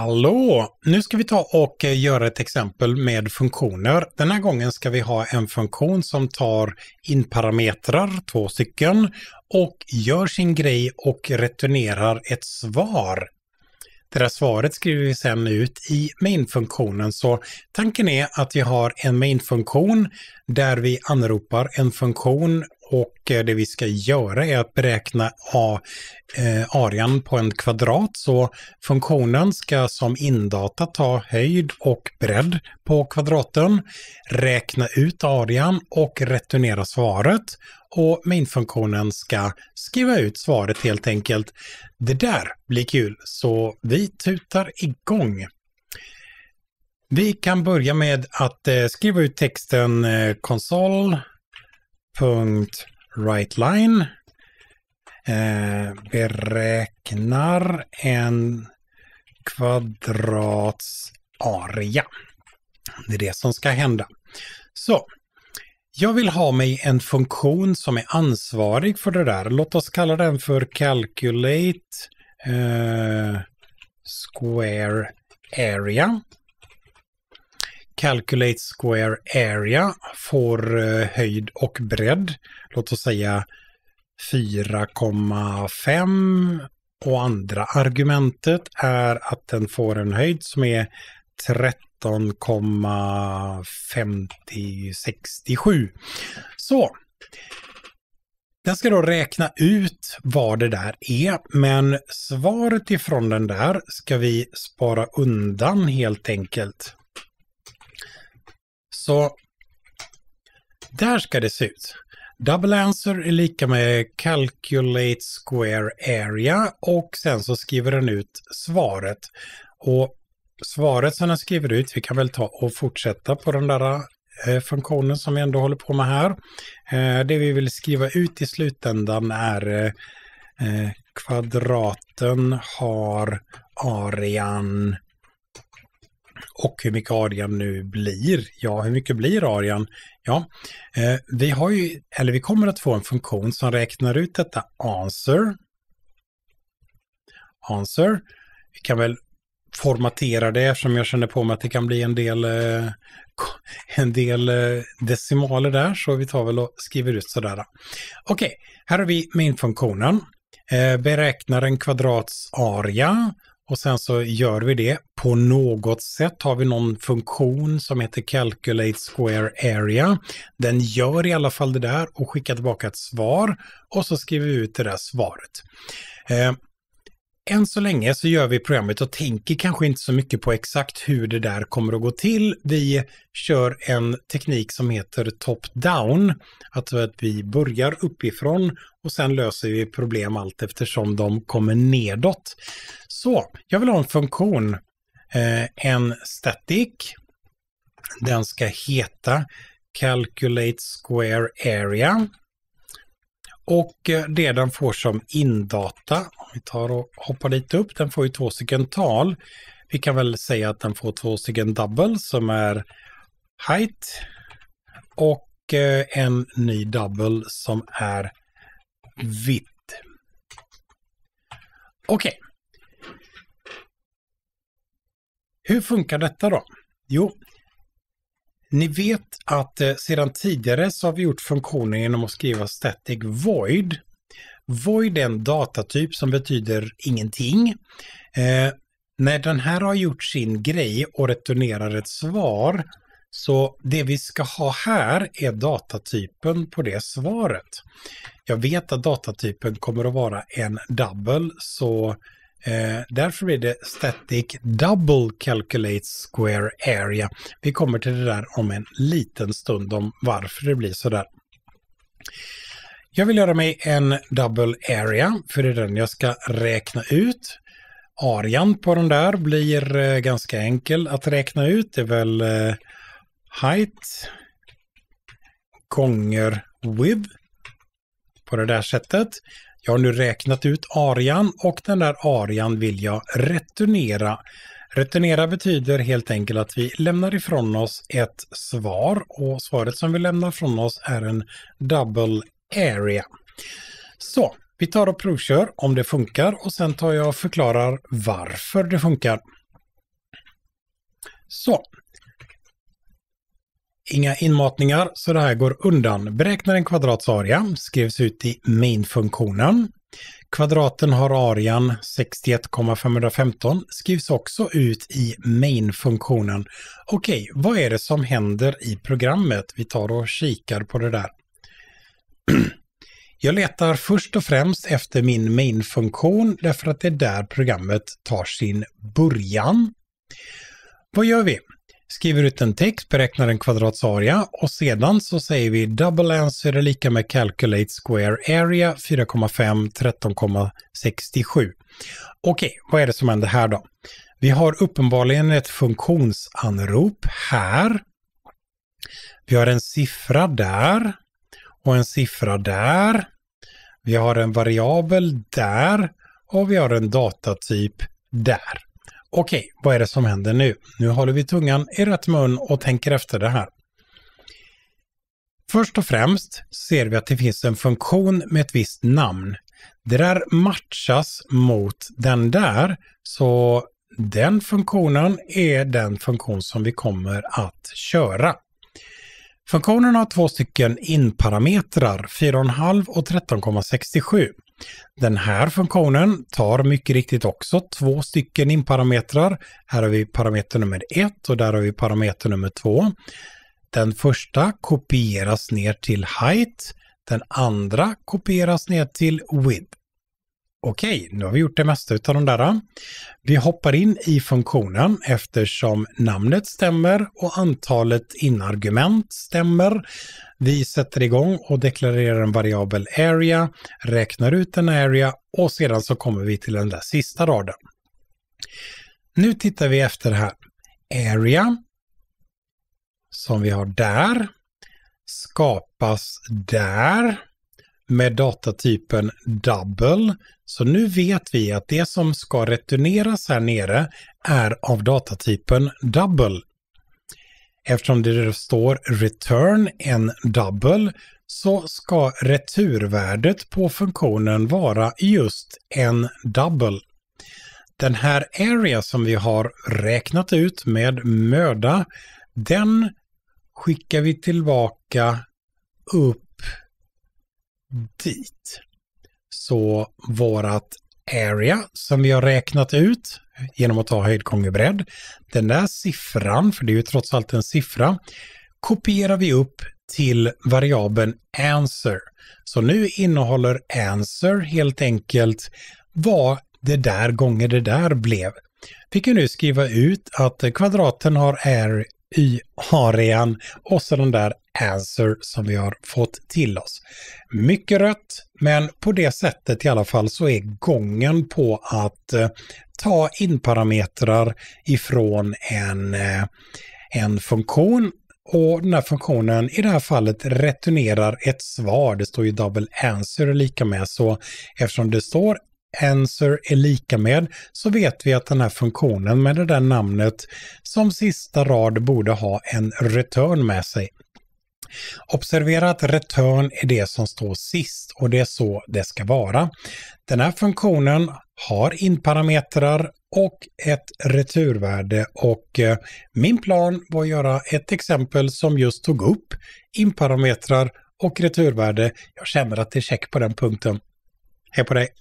Hallå! Nu ska vi ta och eh, göra ett exempel med funktioner. Den här gången ska vi ha en funktion som tar in parametrar, två stycken, och gör sin grej och returnerar ett svar. Det där svaret skriver vi sen ut i main-funktionen. Så tanken är att vi har en main-funktion där vi anropar en funktion och eh, det vi ska göra är att beräkna a, eh, arean på en kvadrat. Så funktionen ska som indata ta höjd och bredd på kvadraten, räkna ut arean och returnera svaret. Och mainfunktionen ska skriva ut svaret helt enkelt. Det där blir kul, så vi tutar igång. Vi kan börja med att eh, skriva ut texten eh, konsol writeline eh, beräknar en kvadrats area. Det är det som ska hända. Så, jag vill ha mig en funktion som är ansvarig för det där. Låt oss kalla den för calculate eh, square area. Calculate Square Area får eh, höjd och bredd, låt oss säga 4,5 och andra argumentet är att den får en höjd som är 13,5067. Så, den ska då räkna ut vad det där är, men svaret ifrån den där ska vi spara undan helt enkelt. Så där ska det se ut. Double answer är lika med calculate square area och sen så skriver den ut svaret. Och svaret som den skriver ut, vi kan väl ta och fortsätta på den där eh, funktionen som vi ändå håller på med här. Eh, det vi vill skriva ut i slutändan är eh, kvadraten har arean och hur mycket Arian nu blir. Ja, hur mycket blir Arian? Ja, eh, vi har ju, eller vi kommer att få en funktion som räknar ut detta answer. Answer. Vi kan väl formatera det som jag känner på mig att det kan bli en del, eh, en del eh, decimaler där, så vi tar väl och skriver ut sådär. Okej, okay, här har vi min-funktionen. Eh, beräknar en kvadrats area och sen så gör vi det. På något sätt har vi någon funktion som heter Calculate Square Area. Den gör i alla fall det där och skickar tillbaka ett svar och så skriver vi ut det där svaret. Eh, än så länge så gör vi programmet och tänker kanske inte så mycket på exakt hur det där kommer att gå till. Vi kör en teknik som heter top-down, alltså att vi börjar uppifrån och sen löser vi problem allt eftersom de kommer nedåt. Så, jag vill ha en funktion, eh, en static. Den ska heta calculate square area. Och eh, det den får som indata, om vi tar och hoppar lite upp, den får ju två stycken tal. Vi kan väl säga att den får två stycken double som är height och eh, en ny double som är vitt. Okej. Okay. Hur funkar detta då? Jo, ni vet att eh, sedan tidigare så har vi gjort funktionen genom att skriva static void. Void är en datatyp som betyder ingenting. Eh, när den här har gjort sin grej och returnerar ett svar så det vi ska ha här är datatypen på det svaret. Jag vet att datatypen kommer att vara en double så Eh, därför blir det static double calculate square area. Vi kommer till det där om en liten stund om varför det blir så där. Jag vill göra mig en double area, för det är den jag ska räkna ut. Arian på den där blir eh, ganska enkel att räkna ut. Det är väl eh, height gånger width på det där sättet. Jag har nu räknat ut arian och den där arian vill jag returnera. Returnera betyder helt enkelt att vi lämnar ifrån oss ett svar och svaret som vi lämnar från oss är en double area. Så, vi tar och provkör om det funkar och sen tar jag och förklarar varför det funkar. Så, Inga inmatningar, så det här går undan. Beräknar en kvadrats area, skrivs ut i main-funktionen. Kvadraten har arean 61,515, skrivs också ut i main-funktionen. Okej, vad är det som händer i programmet? Vi tar och kikar på det där. Jag letar först och främst efter min main-funktion därför att det är där programmet tar sin början. Vad gör vi? skriver ut en text, beräknar en kvadrats area och sedan så säger vi double answer är lika med calculate square area 4,5 13,67. Okej, vad är det som händer här då? Vi har uppenbarligen ett funktionsanrop här. Vi har en siffra där och en siffra där. Vi har en variabel där och vi har en datatyp där. Okej, vad är det som händer nu? Nu håller vi tungan i rätt mun och tänker efter det här. Först och främst ser vi att det finns en funktion med ett visst namn. Det där matchas mot den där, så den funktionen är den funktion som vi kommer att köra. Funktionen har två stycken inparametrar, 4,5 och 13,67. Den här funktionen tar mycket riktigt också två stycken inparametrar. Här har vi parameter nummer 1 och där har vi parameter nummer 2. Den första kopieras ner till height. Den andra kopieras ner till width. Okej, nu har vi gjort det mesta av de där. Vi hoppar in i funktionen eftersom namnet stämmer och antalet inargument stämmer. Vi sätter igång och deklarerar en variabel area, räknar ut en area och sedan så kommer vi till den där sista raden. Nu tittar vi efter här. Area som vi har där skapas där med datatypen double. Så nu vet vi att det som ska returneras här nere är av datatypen double. Eftersom det står return en double så ska returvärdet på funktionen vara just en double. Den här area som vi har räknat ut med möda, den skickar vi tillbaka upp Mm. dit så vårat area som vi har räknat ut genom att ta höjdgångerbredd, den där siffran, för det är ju trots allt en siffra, kopierar vi upp till variabeln answer. Så nu innehåller answer helt enkelt vad det där gånger det där blev. Vi kan nu skriva ut att kvadraten har y harian och så den där answer som vi har fått till oss. Mycket rött, men på det sättet i alla fall så är gången på att eh, ta in parametrar ifrån en, eh, en funktion och den här funktionen i det här fallet returnerar ett svar. Det står ju double answer lika med så eftersom det står answer är lika med så vet vi att den här funktionen med det där namnet som sista rad borde ha en return med sig. Observera att return är det som står sist och det är så det ska vara. Den här funktionen har inparametrar och ett returvärde och eh, min plan var att göra ett exempel som just tog upp inparametrar och returvärde. Jag känner att det är check på den punkten. Hej på dig!